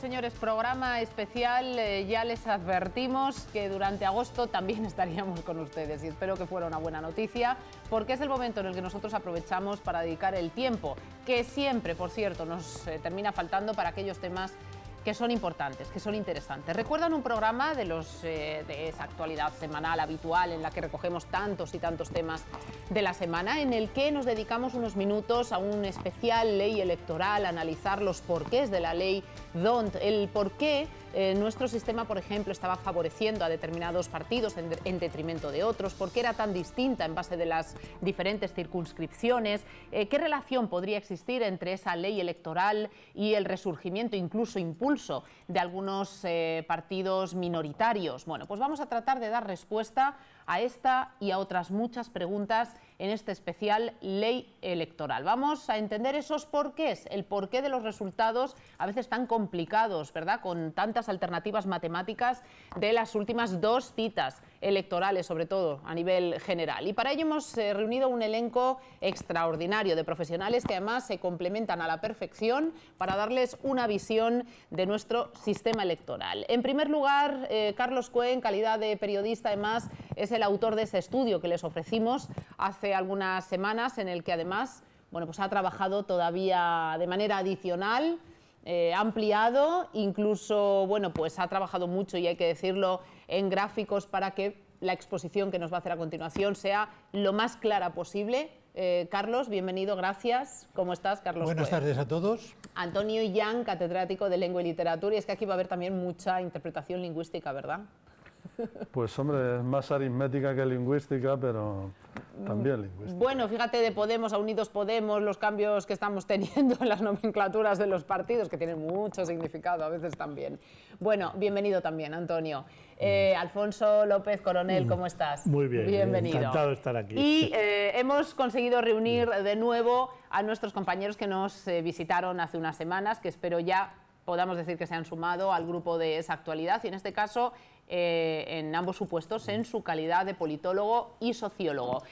señores, programa especial. Eh, ya les advertimos que durante agosto también estaríamos con ustedes y espero que fuera una buena noticia porque es el momento en el que nosotros aprovechamos para dedicar el tiempo que siempre, por cierto, nos eh, termina faltando para aquellos temas que son importantes, que son interesantes. ¿Recuerdan un programa de, los, eh, de esa actualidad semanal habitual en la que recogemos tantos y tantos temas de la semana, en el que nos dedicamos unos minutos a un especial ley electoral, analizar los porqués de la ley DONT, el porqué eh, nuestro sistema, por ejemplo, estaba favoreciendo a determinados partidos en, detrimento de otros, por qué era tan distinta en base de las diferentes circunscripciones, eh, qué relación podría existir entre esa ley electoral y el resurgimiento, incluso impulso, de algunos eh, partidos minoritarios. Bueno, pues vamos a tratar de dar respuesta a esta y a otras muchas preguntas en este especial Ley Electoral. Vamos a entender esos porqués, el porqué de los resultados a veces tan complicados, ¿verdad? Con tantas alternativas matemáticas de las últimas dos citas electorales, sobre todo a nivel general. Y para ello hemos eh, reunido un elenco extraordinario de profesionales que además se complementan a la perfección para darles una visión de nuestro sistema electoral. En primer lugar, eh, Carlos Cue, en calidad de periodista, además, es el autor de ese estudio que les ofrecimos hace algunas semanas, en el que además bueno, pues ha trabajado todavía de manera adicional, ha eh, ampliado, incluso bueno, pues ha trabajado mucho, y hay que decirlo, en gráficos para que la exposición que nos va a hacer a continuación sea lo más clara posible. Eh, Carlos, bienvenido, gracias. ¿Cómo estás, Carlos? Buenas pues, tardes a todos. Antonio Yang, catedrático de Lengua y Literatura. Y es que aquí va a haber también mucha interpretación lingüística, ¿verdad? Pues hombre, es más aritmética que lingüística, pero también mm. lingüística. Bueno, fíjate de Podemos a Unidos Podemos, los cambios que estamos teniendo en las nomenclaturas de los partidos, que tienen mucho significado a veces también. Bueno, bienvenido también, Antonio. Mm. Eh, Alfonso López Coronel, mm. ¿cómo estás? Muy bien, eh, bienvenido. encantado de estar aquí. Y eh, hemos conseguido reunir de nuevo a nuestros compañeros que nos visitaron hace unas semanas, que espero ya podamos decir que se han sumado al grupo de esa actualidad y en este caso eh, en ambos supuestos en su calidad de politólogo y sociólogo.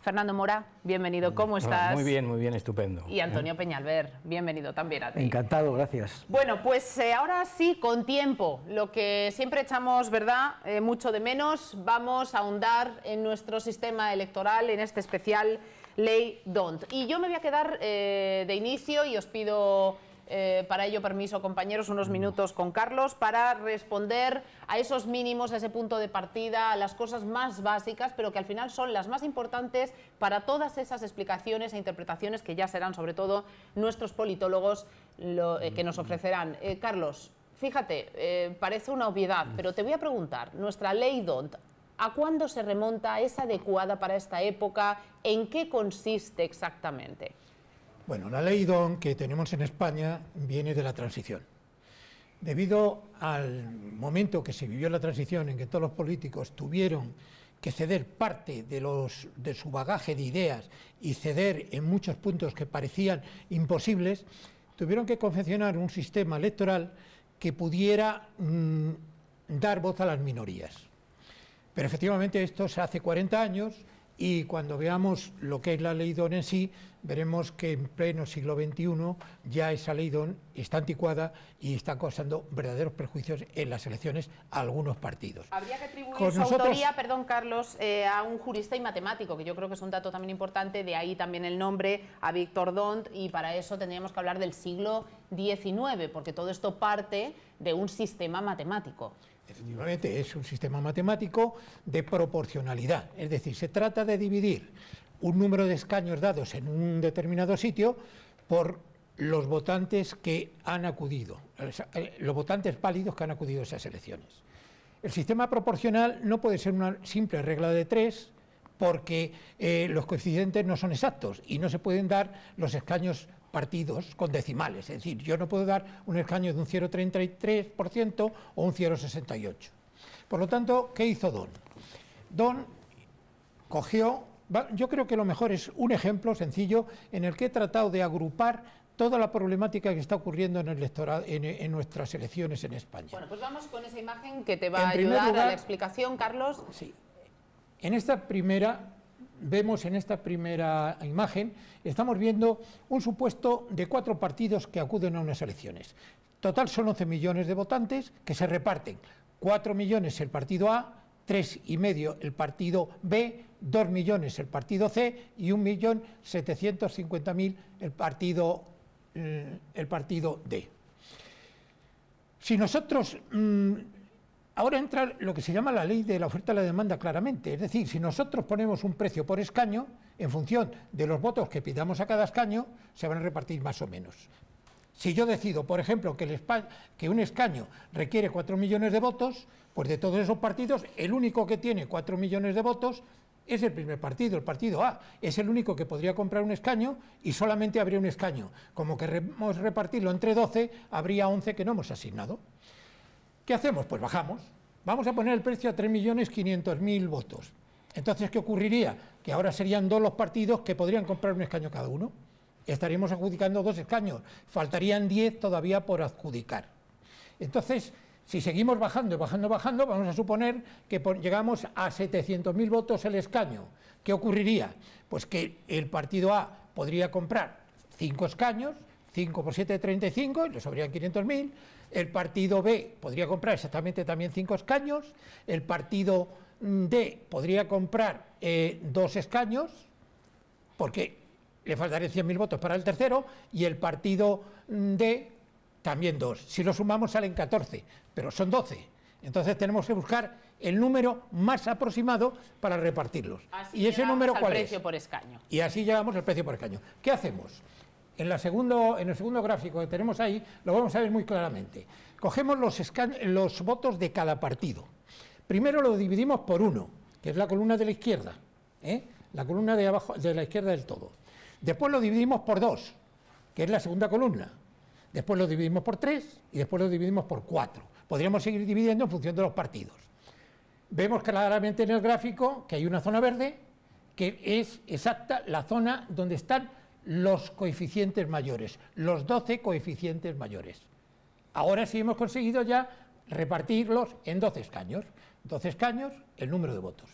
Fernando Mora, bienvenido, mm, ¿cómo estás? Muy bien, muy bien, estupendo. Y Antonio Peñalver, bienvenido también a ti. Encantado, gracias. Bueno, pues eh, ahora sí, con tiempo, lo que siempre echamos, ¿verdad?, eh, mucho de menos, vamos a ahondar en nuestro sistema electoral, en este especial Ley Don't. Y yo me voy a quedar de inicio y os pido eh, para ello permiso, compañeros, unos mm. minutos con Carlos para responder a esos mínimos, a ese punto de partida, a las cosas más básicas, pero que al final son las más importantes para todas esas explicaciones e interpretaciones que ya serán sobre todo nuestros politólogos eh, que nos mm. ofrecerán. Eh, Carlos, fíjate, parece una obviedad, mm. pero te voy a preguntar, nuestra ley DONT, ¿a cuándo se remonta? ¿Es adecuada para esta época? ¿En qué consiste exactamente? Bueno, la ley DON que tenemos en España viene de la transición. Debido al momento que se vivió la transición en que todos los políticos tuvieron que ceder parte de, su bagaje de ideas y ceder en muchos puntos que parecían imposibles, tuvieron que confeccionar un sistema electoral que pudiera mm, dar voz a las minorías. Pero efectivamente esto se hace 40 años y cuando veamos lo que es la ley DON en sí, veremos que en pleno siglo XXI ya esa ley don está anticuada y está causando verdaderos perjuicios en las elecciones a algunos partidos. Habría que atribuir su autoría, perdón Carlos, eh, a un jurista y matemático, que yo creo que es un dato también importante, de ahí también el nombre, a Víctor Dont, y para eso tendríamos que hablar del siglo XIX, porque todo esto parte de un sistema matemático. Efectivamente, es un sistema matemático de proporcionalidad, es decir, se trata de dividir un número de escaños dados en un determinado sitio por los votantes que han acudido, eh, los votantes pálidos que han acudido a esas elecciones. El sistema proporcional no puede ser una simple regla de tres porque eh, los coeficientes no son exactos y no se pueden dar los escaños partidos con decimales. Es decir, yo no puedo dar un escaño de un 0,33% o un 0,68%. Por lo tanto, ¿qué hizo Don? Don cogió yo creo que lo mejor es un ejemplo sencillo en el que he tratado de agrupar toda la problemática que está ocurriendo en, el en, nuestras elecciones en España. Bueno, pues vamos con esa imagen que te va a ayudar a la explicación, Carlos. Sí. En esta primera vemos en esta primera imagen, estamos viendo un supuesto de cuatro partidos que acuden a unas elecciones. Total son 11 millones de votantes que se reparten. Cuatro millones el partido A, tres y medio el partido B, 2 millones el partido C y 1.750.000 el partido, mm, el partido D. Si nosotros, mm, ahora entra lo que se llama la ley de la oferta y la demanda claramente, es decir, si nosotros ponemos un precio por escaño, en función de los votos que pidamos a cada escaño, se van a repartir más o menos. Si yo decido, por ejemplo, que, un escaño requiere 4 millones de votos, pues de todos esos partidos, el único que tiene 4 millones de votos es el primer partido, el partido A. Es el único que podría comprar un escaño y solamente habría un escaño. Como queremos repartirlo entre 12, habría 11 que no hemos asignado. ¿Qué hacemos? Pues bajamos. Vamos a poner el precio a 3.500.000 votos. Entonces, ¿qué ocurriría? Que ahora serían dos los partidos que podrían comprar un escaño cada uno estaríamos adjudicando dos escaños, faltarían diez todavía por adjudicar. Entonces, si seguimos bajando, bajando, bajando, vamos a suponer que llegamos a 700.000 votos el escaño. ¿Qué ocurriría? Pues que el partido A podría comprar cinco escaños, 5 por 7, 35, y le sobrían 500.000. El partido B podría comprar exactamente también cinco escaños. El partido D podría comprar eh, dos escaños, porque le faltarían 100.000 votos para el tercero y el partido D también dos. Si lo sumamos salen 14, pero son 12. Entonces tenemos que buscar el número más aproximado para repartirlos. ¿Y ese número cuál precio por escaño. Y así llevamos al precio por escaño. ¿Qué hacemos? En, el segundo gráfico que tenemos ahí lo vamos a ver muy claramente. Cogemos los, los votos de cada partido. Primero lo dividimos por uno, que es la columna de la izquierda, ¿eh? la columna de, abajo, de la izquierda del todo. Después lo dividimos por 2, que es la segunda columna. Después lo dividimos por tres y después lo dividimos por 4. Podríamos seguir dividiendo en función de los partidos. Vemos claramente en el gráfico que hay una zona verde que es exacta la zona donde están los coeficientes mayores, los 12 coeficientes mayores. Ahora sí hemos conseguido ya repartirlos en 12 escaños. 12 escaños, el número de votos.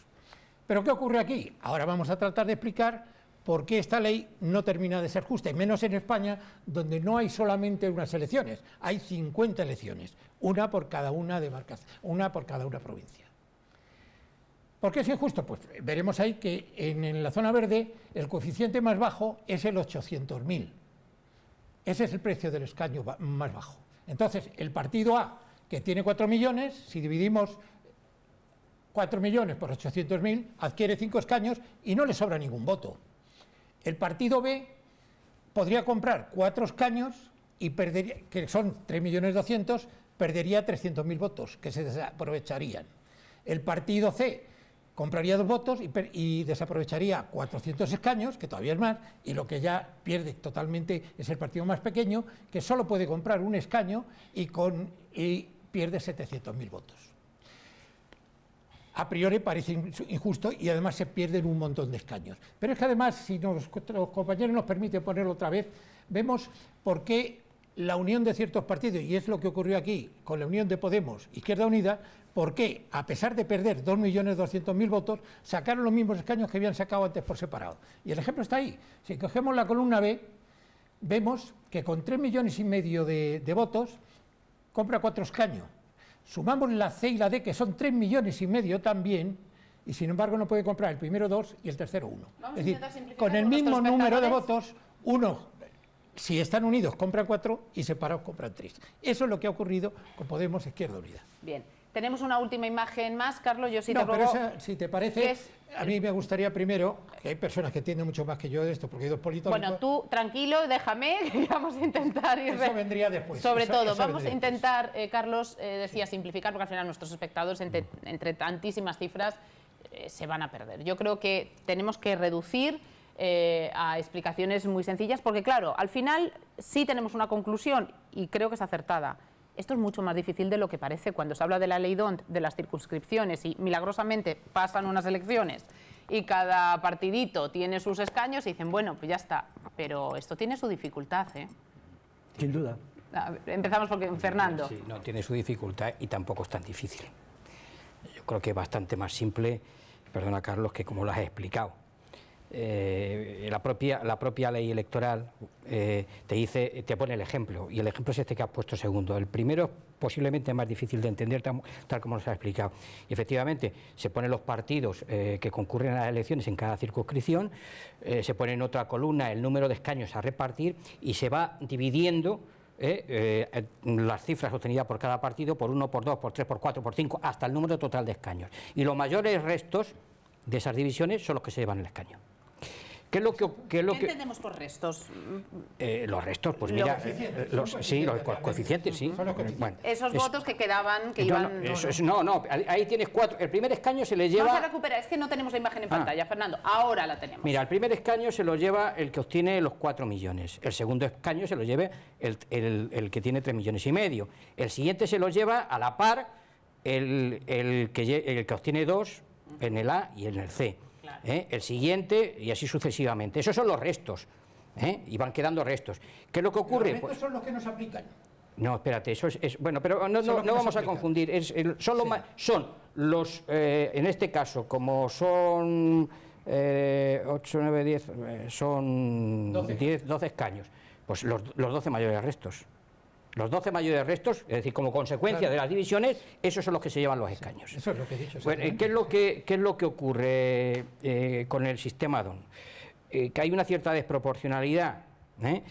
Pero ¿qué ocurre aquí? Ahora vamos a tratar de explicar ¿Por qué esta ley no termina de ser justa, y menos en España, donde no hay solamente unas elecciones, hay 50 elecciones, una por cada una de marcas, una por cada una provincia. ¿Por qué es injusto? Pues veremos ahí que en, en la zona verde el coeficiente más bajo es el 800.000. Ese es el precio del escaño más bajo. Entonces, el partido A, que tiene 4 millones, si dividimos 4 millones por 800.000, adquiere 5 escaños y no le sobra ningún voto. El partido B podría comprar cuatro escaños y perdería, que son 3.200.000, perdería 300.000 votos que se desaprovecharían. El partido C compraría dos votos y, desaprovecharía 400 escaños, que todavía es más, y lo que ya pierde totalmente es el partido más pequeño, que solo puede comprar un escaño y, con, y pierde 700.000 votos a priori parece injusto y además se pierden un montón de escaños. Pero es que además, si los nuestros compañeros nos permiten ponerlo otra vez, vemos por qué la unión de ciertos partidos, y es lo que ocurrió aquí con la unión de Podemos, Izquierda Unida, por qué, a pesar de perder 2.200.000 votos, sacaron los mismos escaños que habían sacado antes por separado. Y el ejemplo está ahí. Si cogemos la columna B, vemos que con 3 millones y medio de votos compra cuatro escaños Sumamos la C y la D, que son tres millones y medio también, y sin embargo no puede comprar el primero dos y el tercero uno. Es decir, con el mismo número de votos, uno si están unidos compra cuatro y separados compran tres. Eso es lo que ha ocurrido con Podemos Izquierda Unida. Bien. Tenemos una última imagen más, Carlos, yo sí te pero si te parece, a mí me gustaría primero, que hay personas que entienden mucho más que yo de esto, porque hay dos políticos... Bueno, tú tranquilo, déjame, que vamos a intentar ir... Eso vendría después. Sobre todo, vamos a intentar, eh, Carlos, eh, decía, simplificar, porque al final nuestros espectadores, entre, mm. tantísimas cifras, eh, se van a perder. Yo creo que tenemos que reducir... a explicaciones muy sencillas, porque claro, al final sí tenemos una conclusión y creo que es acertada. Esto es mucho más difícil de lo que parece. Cuando se habla de la ley DONT, de las circunscripciones y milagrosamente pasan unas elecciones y cada partidito tiene sus escaños y dicen, bueno, pues ya está. Pero esto tiene su dificultad, ¿eh? Sin duda. empezamos porque Fernando. Sí, no, tiene su dificultad y tampoco es tan difícil. Yo creo que es bastante más simple, perdona Carlos, que como lo has explicado eh, la, propia, la propia ley electoral eh, te dice, te pone el ejemplo, y el ejemplo es este que has puesto segundo. El primero es posiblemente más difícil de entender, tal, como nos ha explicado. efectivamente, se ponen los partidos eh, que concurren a las elecciones en cada circunscripción, se pone en otra columna el número de escaños a repartir y se va dividiendo. las cifras obtenidas por cada partido por uno, por dos, por tres, por cuatro, por cinco, hasta el número total de escaños. Y los mayores restos de esas divisiones son los que se llevan el escaño. ¿Qué lo que, qué es lo ¿Qué entendemos por restos? Eh, los restos, pues mira, eh, los, sí, los coeficientes, sí. Esos votos que quedaban, que iban... No, no, ahí tienes cuatro. El primer escaño se le lleva... Vamos a recuperar, es que no tenemos la imagen en ah. pantalla, Fernando. Ahora la tenemos. Mira, el primer escaño se lo lleva el que obtiene los cuatro millones. El segundo escaño se lo lleve el, el, el que tiene tres millones y medio. El siguiente se lo lleva a la par el, el que, el que obtiene dos en el A y en el C. ¿eh? el siguiente y así sucesivamente. Esos son los restos ¿eh? y van quedando restos. ¿Qué es lo que ocurre? Los restos son los que nos aplican. No, espérate, eso es, es bueno, pero no, no, vamos a confundir. Es, son, los son los, eh, en este caso, como son eh, 8, 9, 10, son 12. 10, 12 escaños, pues los, los 12 mayores restos. Los 12 mayores restos, es decir, como consecuencia de las divisiones, esos son los que se llevan los escaños. Bueno, ¿qué, es lo que, es lo que ocurre eh, con el sistema DON? Eh, que hay una cierta desproporcionalidad. ¿eh?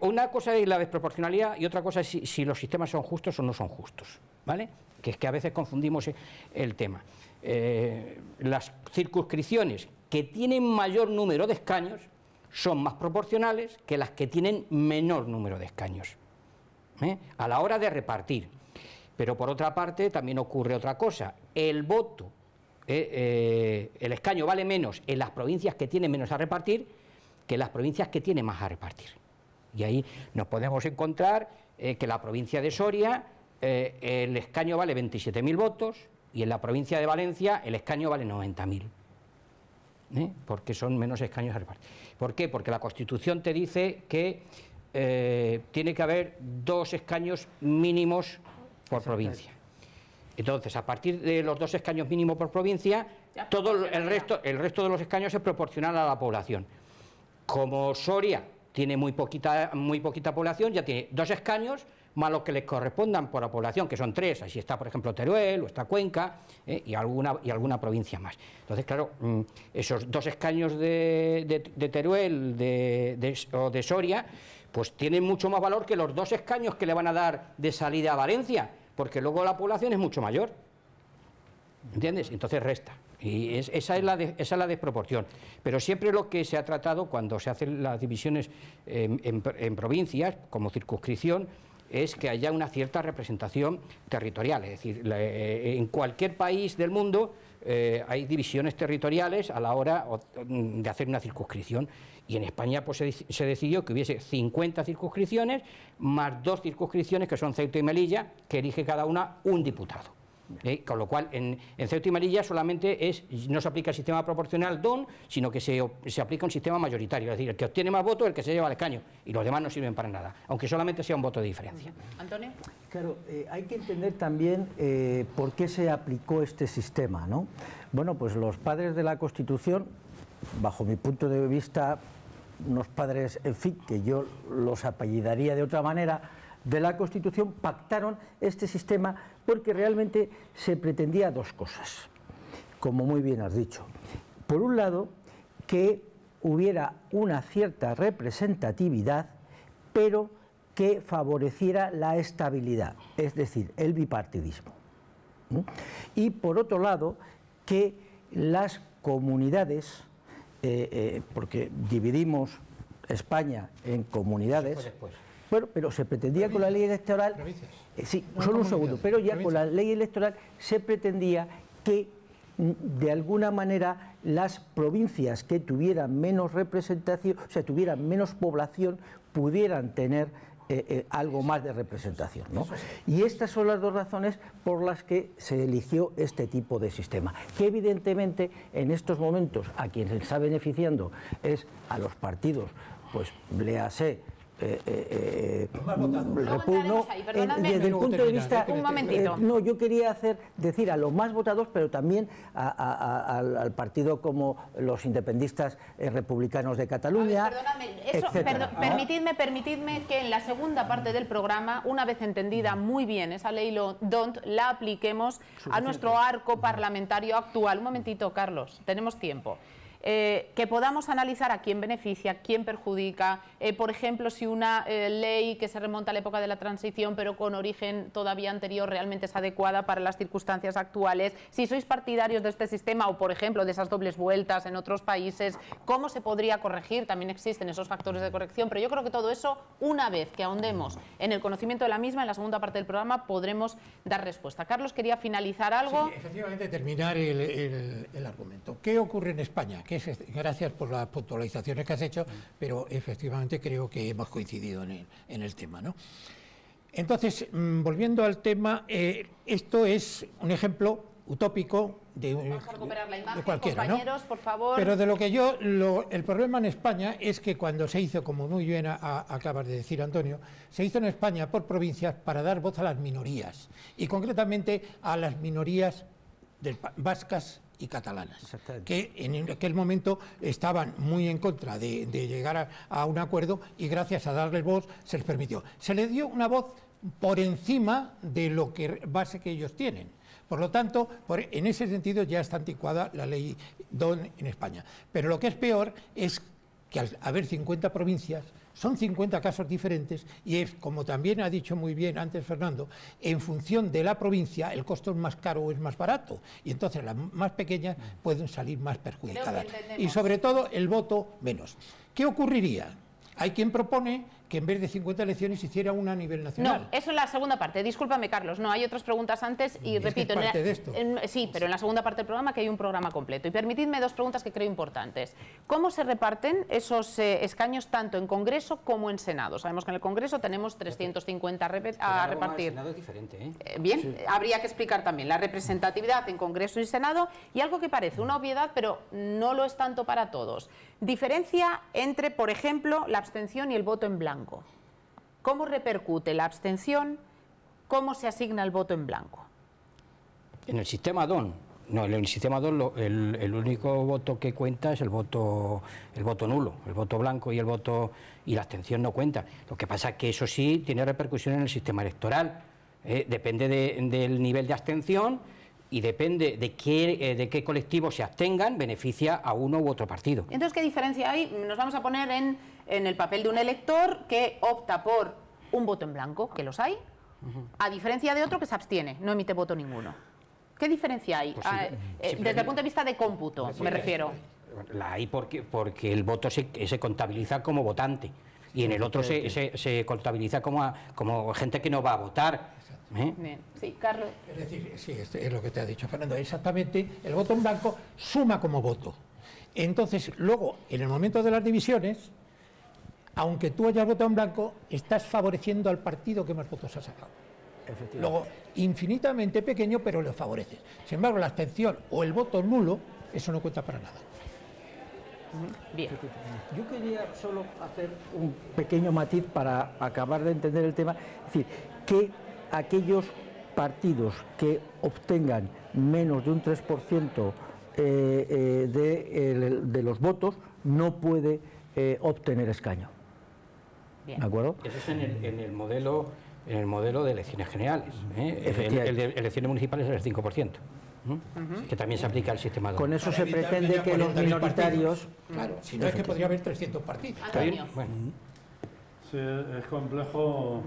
una cosa es la desproporcionalidad y otra cosa es si, si, los sistemas son justos o no son justos. ¿Vale? Que es que a veces confundimos el tema. las circunscripciones que tienen mayor número de escaños son más proporcionales que las que tienen menor número de escaños. ¿eh? a la hora de repartir. Pero por otra parte también ocurre otra cosa. El voto, ¿eh? Eh, el escaño vale menos en las provincias que tienen menos a repartir que en las provincias que tienen más a repartir. Y ahí nos podemos encontrar que la provincia de Soria el escaño vale 27.000 votos y en la provincia de Valencia el escaño vale 90.000. porque son menos escaños a repartir. ¿Por qué? Porque la Constitución te dice que eh, tiene que haber dos escaños mínimos por provincia. Entonces, a partir de los dos escaños mínimos por provincia, todo el resto, el resto de los escaños es proporcional a la población. Como Soria tiene muy poquita, muy poquita población, ya tiene dos escaños más los que le correspondan por la población, que son tres, así está, por ejemplo, Teruel o está Cuenca eh, y, alguna, y alguna provincia más. Entonces, claro, mm, esos dos escaños de, Teruel o de Soria pues tienen mucho más valor que los dos escaños que le van a dar de salida a Valencia, porque luego la población es mucho mayor. ¿Entiendes? Entonces resta. Y esa, es la desproporción. Pero siempre lo que se ha tratado cuando se hacen las divisiones en provincias, como circunscripción, es que haya una cierta representación territorial. Es decir, eh, en cualquier país del mundo eh, hay divisiones territoriales a la hora mm, de hacer una circunscripción. Y en España pues, se, decidió que hubiese 50 circunscripciones más dos circunscripciones que son Ceuta y Melilla, que elige cada una un diputado. ¿Eh? Con lo cual, en, Ceuta y Melilla solamente es, no se aplica el sistema proporcional DON, sino que se, aplica un sistema mayoritario, es decir, el que obtiene más votos es el que se lleva el escaño, y los demás no sirven para nada, aunque solamente sea un voto de diferencia. Antonio. Claro, eh, hay que entender también eh, por qué se aplicó este sistema, ¿no? Bueno, pues los padres de la Constitución, bajo mi punto de vista, unos padres, en fin, que yo los apellidaría de otra manera, de la Constitución pactaron este sistema porque realmente se pretendía dos cosas, como muy bien has dicho. Por un lado, que hubiera una cierta representatividad, pero que favoreciera la estabilidad, es decir, el bipartidismo. Y por otro lado, que las comunidades, eh, eh, porque dividimos España en comunidades, bueno, pero se pretendía con la ley electoral, eh, sí, solo un segundo, pero ya con la ley electoral se pretendía que mm, de alguna manera las provincias que tuvieran menos representación, o sea, tuvieran menos población, pudieran tener eh, eh, algo más de representación. ¿no? Y estas son las dos razones por las que se eligió este tipo de sistema, que evidentemente en estos momentos a quien se está beneficiando es a los partidos, pues léase eh, eh, eh, desde el punto de vista... Un momentito. no, yo quería hacer decir a los más votados, pero también al, partido como los independistas republicanos de Cataluña, eso, ah. Permitidme, permitidme que en la segunda parte del programa, una vez entendida muy bien esa ley lo, DONT, la apliquemos a nuestro arco parlamentario actual. Un momentito, Carlos, tenemos tiempo. Eh, que podamos analizar a quién beneficia, quién perjudica, eh, por ejemplo, si una eh, ley que se remonta a la época de la transición, pero con origen todavía anterior, realmente es adecuada para las circunstancias actuales, si sois partidarios de este sistema o, por ejemplo, de esas dobles vueltas en otros países, cómo se podría corregir, también existen esos factores de corrección, pero yo creo que todo eso, una vez que ahondemos en el conocimiento de la misma, en la segunda parte del programa podremos dar respuesta. Carlos, quería finalizar algo. Sí, efectivamente, terminar el, el argumento. ¿Qué ocurre en España? Este, gracias por las puntualizaciones que has hecho, pero efectivamente creo que hemos coincidido en el, tema. Entonces, mm, volviendo al tema, eh, esto es un ejemplo utópico de, Vamos cualquiera, Pero de lo que yo, el problema en España es que cuando se hizo, como muy bien acabas de decir Antonio, se hizo en España por provincias para dar voz a las minorías y concretamente a las minorías vascas y catalanas, que en aquel momento estaban muy en contra de, llegar a, un acuerdo y gracias a darles voz se les permitió. Se les dio una voz por encima de lo que base que ellos tienen. Por lo tanto, en ese sentido ya está anticuada la ley DON en España. Pero lo que es peor es que al haber 50 provincias, son 50 casos diferentes y es, como también ha dicho muy bien antes Fernando, en función de la provincia el costo es más caro o es más barato y entonces las más pequeñas pueden salir más perjudicadas. Y sobre todo el voto menos. ¿Qué ocurriría? Hay quien propone que en vez de 50 elecciones hiciera una a nivel nacional. No, eso es la segunda parte. Discúlpame, Carlos. No, hay otras preguntas antes y repito. parte de esto. sí, pero en la segunda parte del programa que hay un programa completo. Y permitidme dos preguntas que creo importantes. ¿Cómo se reparten esos eh, escaños tanto en Congreso como en Senado? Sabemos que en el Congreso tenemos 350 a repartir. El Senado es diferente, ¿eh? eh bien, habría que explicar también la representatividad en Congreso y Senado y algo que parece una obviedad, pero no lo es tanto para todos. Diferencia entre, por ejemplo, la abstención y el voto en blanco. ¿Cómo repercute la abstención? ¿Cómo se asigna el voto en blanco? En el sistema DON. No, en el sistema DON el, único voto que cuenta es el voto, el voto nulo, el voto blanco y el voto y la abstención no cuenta. Lo que pasa es que eso sí tiene repercusión en el sistema electoral. ¿eh? depende del nivel de abstención y depende de qué, eh, de qué colectivo se abstengan, beneficia a uno u otro partido. Entonces, ¿qué diferencia hay? Nos vamos a poner en en el papel de un elector que opta por un voto en blanco, que los hay, a diferencia de otro que se abstiene, no emite voto ninguno. ¿Qué diferencia hay? Pues ah, eh, desde el punto de vista de cómputo, me refiero. La hay porque, porque el voto se, contabiliza como votante y en el otro se, contabiliza como, como gente que no va a votar. ¿eh? Sí, Carlos. Es decir, sí, es lo que te ha dicho Fernando. Exactamente, el voto en blanco suma como voto. Entonces, luego, en el momento de las divisiones, aunque tú hayas votado en blanco, estás favoreciendo al partido que más votos ha sacado. Luego, infinitamente pequeño, pero lo favoreces. Sin embargo, la abstención o el voto nulo, eso no cuenta para nada. Bien. Yo quería solo hacer un pequeño matiz para acabar de entender el tema. Es decir, que aquellos partidos que obtengan menos de un 3% eh, eh, de, de, los votos no puede eh, obtener escaño acuerdo? Eso es en el, modelo en el modelo de elecciones generales. ¿eh? El, de elecciones municipales es el 5%. ¿eh? que también se aplica al sistema de... Con eso se pretende que los minoritarios... Claro, si no es que podría haber 300 partidos. es complejo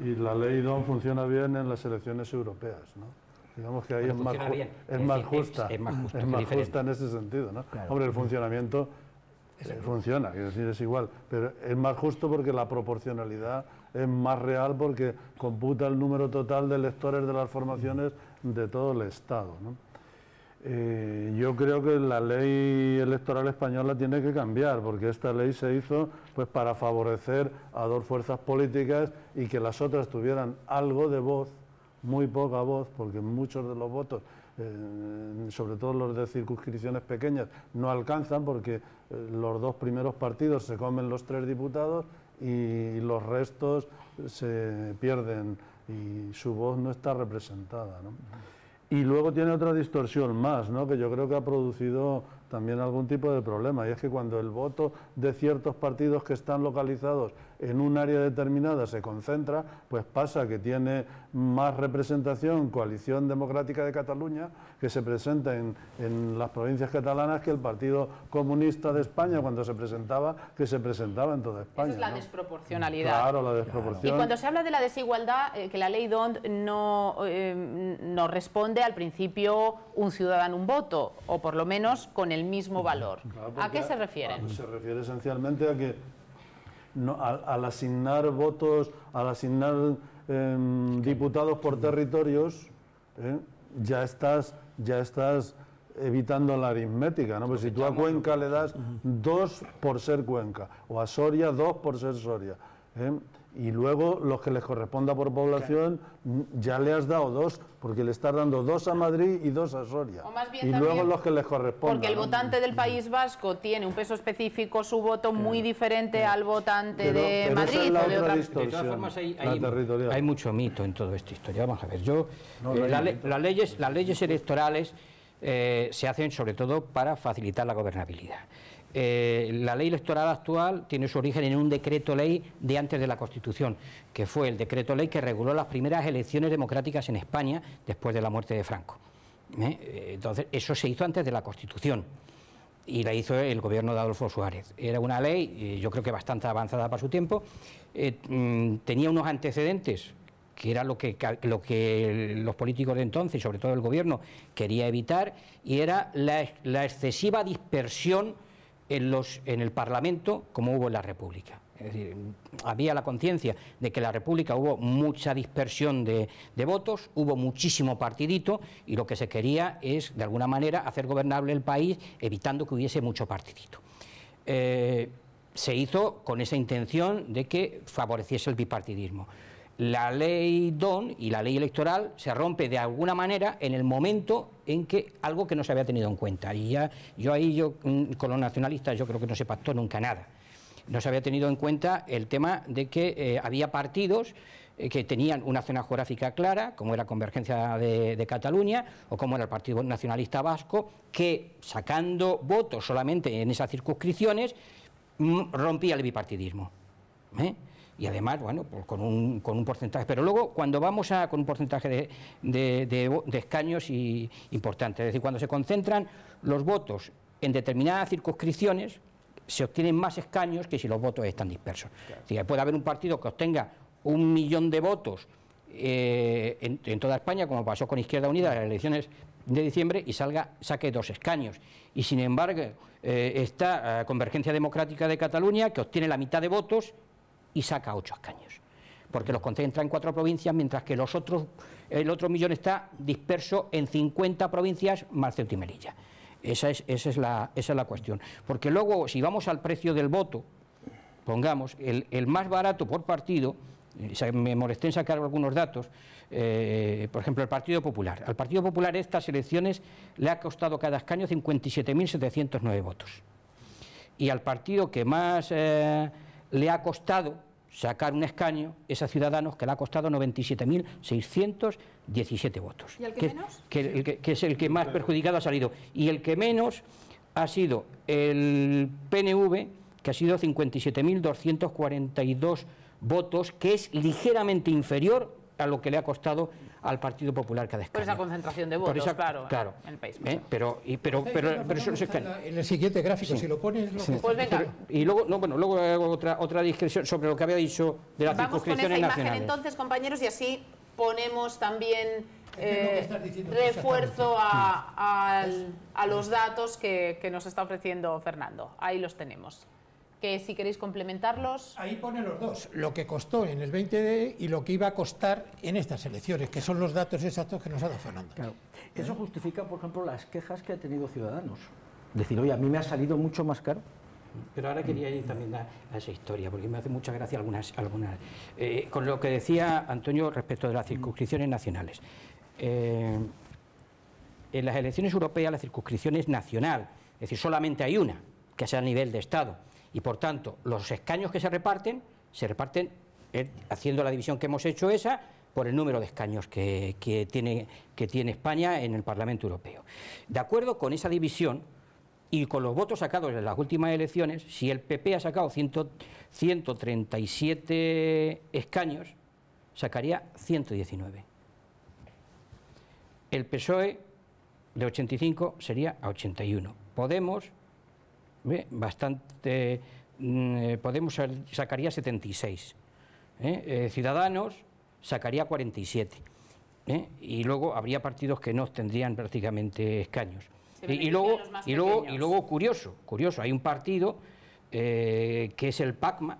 y la ley DON funciona bien en las elecciones europeas, Digamos que ahí es, más, es, más, justa, es, más justa, en ese sentido, ¿no? el funcionamiento funciona, es decir, es igual, pero es más justo porque la proporcionalidad es más real porque computa el número total de electores de las formaciones de todo el Estado. Eh, yo creo que la ley electoral española tiene que cambiar, porque esta ley se hizo pues, para favorecer a dos fuerzas políticas y que las otras tuvieran algo de voz, muy poca voz, porque muchos de los votos eh, sobre todo los de circunscripciones pequeñas, no alcanzan porque eh, los dos primeros partidos se comen los tres diputados y los restos se pierden y su voz no está representada. Y luego tiene otra distorsión más, ¿no? que yo creo que ha producido también algún tipo de problema, y es que cuando el voto de ciertos partidos que están localizados en un área determinada se concentra, pues pasa que tiene más representación Coalición Democrática de Cataluña, que se presenta en, las provincias catalanas, que el Partido Comunista de España, cuando se presentaba, que se presentaba en toda España. Esa es la desproporcionalidad. Claro, la desproporción. Y cuando se habla de la desigualdad, eh, que la ley DONT eh, no, responde al principio un ciudadano un voto, o por lo menos con el mismo valor. ¿A qué se refiere? se refiere esencialmente a que al, asignar votos, al asignar em, diputados por territorios, eh, ya estás, ya estás evitando la aritmética, ¿no? Pues si tú a Cuenca le das dos por ser Cuenca, o a Soria dos por ser Soria. ¿eh? y luego los que les corresponda por población mm, ya le has dado dos, porque le estás dando dos a Madrid y dos a Soria. y luego los que les corresponda. Porque el votante del País Vasco tiene un peso específico, su voto muy diferente al votante de Madrid. o de, otra de, todas formas, hay, mucho mito en toda esta historia. Vamos a ver, yo eh, las leyes, las leyes electorales eh, se hacen sobre todo para facilitar la gobernabilidad. Eh, la ley electoral actual tiene su origen en un decreto ley de antes de la Constitución, que fue el decreto ley que reguló las primeras elecciones democráticas en España después de la muerte de Franco. ¿eh? Eh, entonces, eso se hizo antes de la Constitución y la hizo el gobierno de Adolfo Suárez. Era una ley, yo creo que bastante avanzada para su tiempo, mm, tenía unos antecedentes que era lo que, los políticos de entonces, y sobre todo el gobierno, quería evitar, y era la excesiva dispersión en, el Parlamento como hubo en la República. había la conciencia de que en la República hubo mucha dispersión de, votos, hubo muchísimo partidito y lo que se quería es, de alguna manera, hacer gobernable el país evitando que hubiese mucho partidito. Eh, se hizo con esa intención de que favoreciese el bipartidismo la ley DON y la ley electoral se rompe de alguna manera en el momento en que algo que no se había tenido en cuenta. Y ya yo ahí yo mm, con los nacionalistas yo creo que no se pactó nunca nada. No se había tenido en cuenta el tema de que eh, había partidos eh, que tenían una zona geográfica clara, como era Convergencia de, Cataluña o como era el Partido Nacionalista Vasco, que sacando votos solamente en esas circunscripciones mm, rompía el bipartidismo. ¿eh? y además, bueno, pues con, un, porcentaje. Pero luego, cuando vamos a con un porcentaje de, escaños y, importante, es decir, cuando se concentran los votos en determinadas circunscripciones, se obtienen más escaños que si los votos están dispersos. Es decir, puede haber un partido que obtenga un millón de votos eh, en, toda España, como pasó con Izquierda Unida en las elecciones de diciembre, y salga, saque dos escaños. Y sin embargo, esta eh, está eh, Convergencia Democrática de Cataluña, que obtiene la mitad de votos y saca ocho escaños, porque los concentra en cuatro provincias, mientras que los otros, el otro millón está disperso en 50 provincias más Ceuta y Esa es, esa, es la, cuestión. Porque luego, si vamos al precio del voto, pongamos, el, más barato por partido, eh, me molesté en sacar algunos datos, eh, por ejemplo, el Partido Popular. Al Partido Popular estas elecciones le ha costado cada escaño 57.709 votos. Y al partido que más eh, le ha costado sacar un escaño es a Ciudadanos que le ha costado 97.617 votos. ¿Y el que, menos? que, es el que más perjudicado ha salido. Y el que menos ha sido el PNV, que ha sido 57.242 votos, que es ligeramente inferior a lo que le ha costado al Partido Popular ha escaño. Por esa concentración de votos, claro, en el País ¿eh? pero, y, pero, pero, pero, eso no se claro. En el siguiente gráfico, si lo pones... Lo sí. Pues y luego, no, bueno, luego hago otra, otra discreción sobre lo que había dicho de las Vamos a con esa imagen entonces, compañeros, y así ponemos también... Eh, refuerzo a, a, los datos que, que nos está ofreciendo Fernando. Ahí los tenemos que si queréis complementarlos... Ahí pone los dos, lo que costó en el 20D y lo que iba a costar en estas elecciones, que son los datos exactos que nos ha dado Fernando. Claro, eso justifica, por ejemplo, las quejas que ha tenido Ciudadanos. Decir, oye, a mí me ha salido mucho más caro. Pero ahora quería ir también a, esa historia, porque me hace mucha gracia algunas. algunas. Eh, con lo que decía Antonio respecto de las circunscripciones nacionales. Eh, en las elecciones europeas la circunscripción es nacional, es decir, solamente hay una, que sea a nivel de Estado y por tanto los escaños que se reparten se reparten eh, haciendo la división que hemos hecho esa por el número de escaños que, tiene, España en el Parlamento Europeo. De acuerdo con esa división y con los votos sacados en las últimas elecciones, si el PP ha sacado 137 escaños, sacaría 119. El PSOE de 85 sería a 81. Podemos Bastante. Mm, eh, Podemos sacaría 76. ¿eh? Eh, Ciudadanos sacaría 47. Y luego habría partidos que no tendrían prácticamente escaños. Y, luego, y, luego, y luego, curioso, curioso, hay un partido que es el PACMA,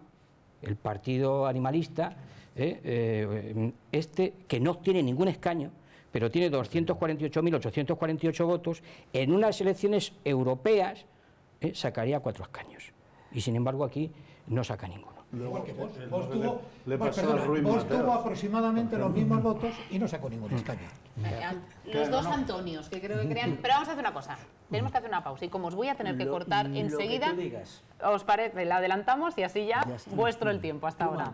el Partido Animalista, este que no tiene ningún escaño, pero tiene 248.848 votos en unas elecciones europeas eh, sacaría cuatro escaños. Y sin embargo aquí no saca ninguno. vos, tuvo, aproximadamente los mismos votos y no sacó ningún mm. escaño. Eh, los dos Antonios, que creo que crean. Mm. Pero vamos a hacer una cosa. Tenemos que hacer una pausa. Y como os voy a tener que cortar enseguida, os parece, la adelantamos y así ya, vuestro el tiempo hasta ahora.